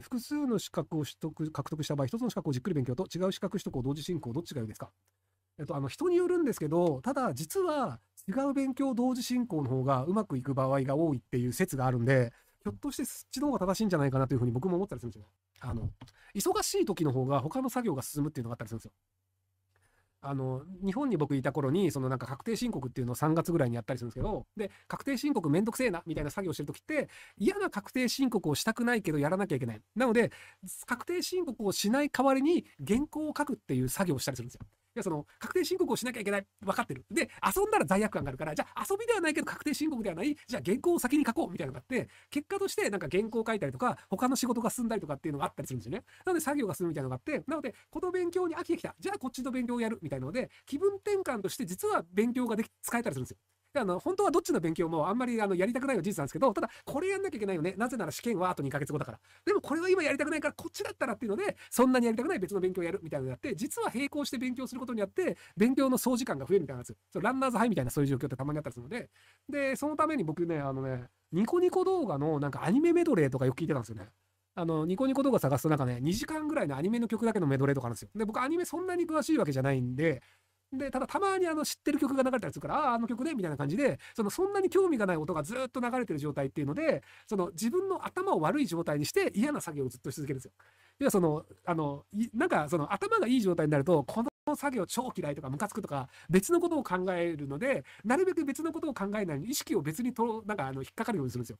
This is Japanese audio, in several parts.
複数の資格を取得、獲得した場合、一つの資格をじっくり勉強と違う資格取得を同時進行、どっちが良いですかえっと、あの、人によるんですけど、ただ、実は違う勉強同時進行の方がうまくいく場合が多いっていう説があるんで、ひょっとしてそっちの方が正しいんじゃないかなというふうに僕も思ったりするんですよあの、忙しい時の方が他の作業が進むっていうのがあったりするんですよ。あの日本に僕いた頃にそのなんか確定申告っていうのを3月ぐらいにやったりするんですけどで確定申告めんどくせえなみたいな作業してる時って嫌な確定申告をしたくないけどやらなきゃいけないなので確定申告をしない代わりに原稿を書くっていう作業をしたりするんですよや、その、確定申告をしなきゃいけない。分かってる。で、遊んだら罪悪感があるから、じゃあ遊びではないけど確定申告ではない、じゃあ原稿を先に書こうみたいなのがあって、結果としてなんか原稿を書いたりとか、他の仕事が進んだりとかっていうのがあったりするんですよね。なので作業が進むみたいなのがあって、なので、この勉強に飽きてきた。じゃあこっちの勉強をやるみたいなので、気分転換として実は勉強ができ、使えたりするんですよ。あの、本当はどっちの勉強もあんまりあのやりたくないのは事実なんですけど、ただ、これやんなきゃいけないよね。なぜなら試験はあと2ヶ月後だから。でもこれは今やりたくないから、こっちだったらっていうので、そんなにやりたくない別の勉強をやるみたいなのやって、実は並行して勉強することによって、勉強の総時間が増えるみたいなやつ。そランナーズハイみたいなそういう状況ってたまにあったりするので、で、そのために僕ね、あのね、ニコニコ動画のなんかアニメメドレーとかよく聞いてたんですよね。あの、ニコニコ動画探すとなんかね、2時間ぐらいのアニメの曲だけのメドレーとかあるんですよ。で、僕アニメそんなに詳しいわけじゃないんで、で、ただたまにあの知ってる曲が流れたりするから、ああ、あの曲ね、みたいな感じで、そのそんなに興味がない音がずっと流れてる状態っていうので、その自分の頭を悪い状態にして嫌な作業をずっとし続けるんですよ。要はその、あの、なんかその頭がいい状態になると、この作業超嫌いとかムカつくとか、別のことを考えるので、なるべく別のことを考えないように意識を別にと、なんかあの、引っかかるようにするんですよ。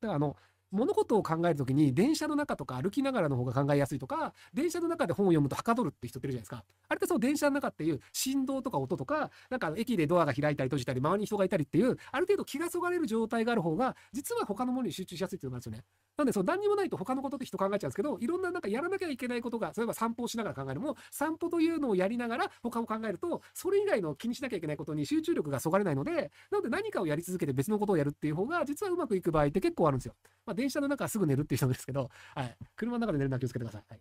だからあの、物事を考えるときに、電車の中とか歩きながらの方が考えやすいとか、電車の中で本を読むとはかどるって人っているじゃないですか。あれってその電車の中っていう振動とか音とか、なんか駅でドアが開いたり閉じたり、周りに人がいたりっていう、ある程度気がそがれる状態がある方が、実は他のものに集中しやすいっていうのなんですよね。なんで、そう、何にもないと他のことって人考えちゃうんですけど、いろんななんかやらなきゃいけないことが、例えば散歩をしながら考えるも、散歩というのをやりながら他を考えると、それ以外の気にしなきゃいけないことに集中力がそがれないので、なので何かをやり続けて別のことをやるっていう方が、実はうまくいく場合って結構あるんですよ。まあ、電車の中はすぐ寝るっていう人ですけど、はい。車の中で寝るのは気をつけてください。はい。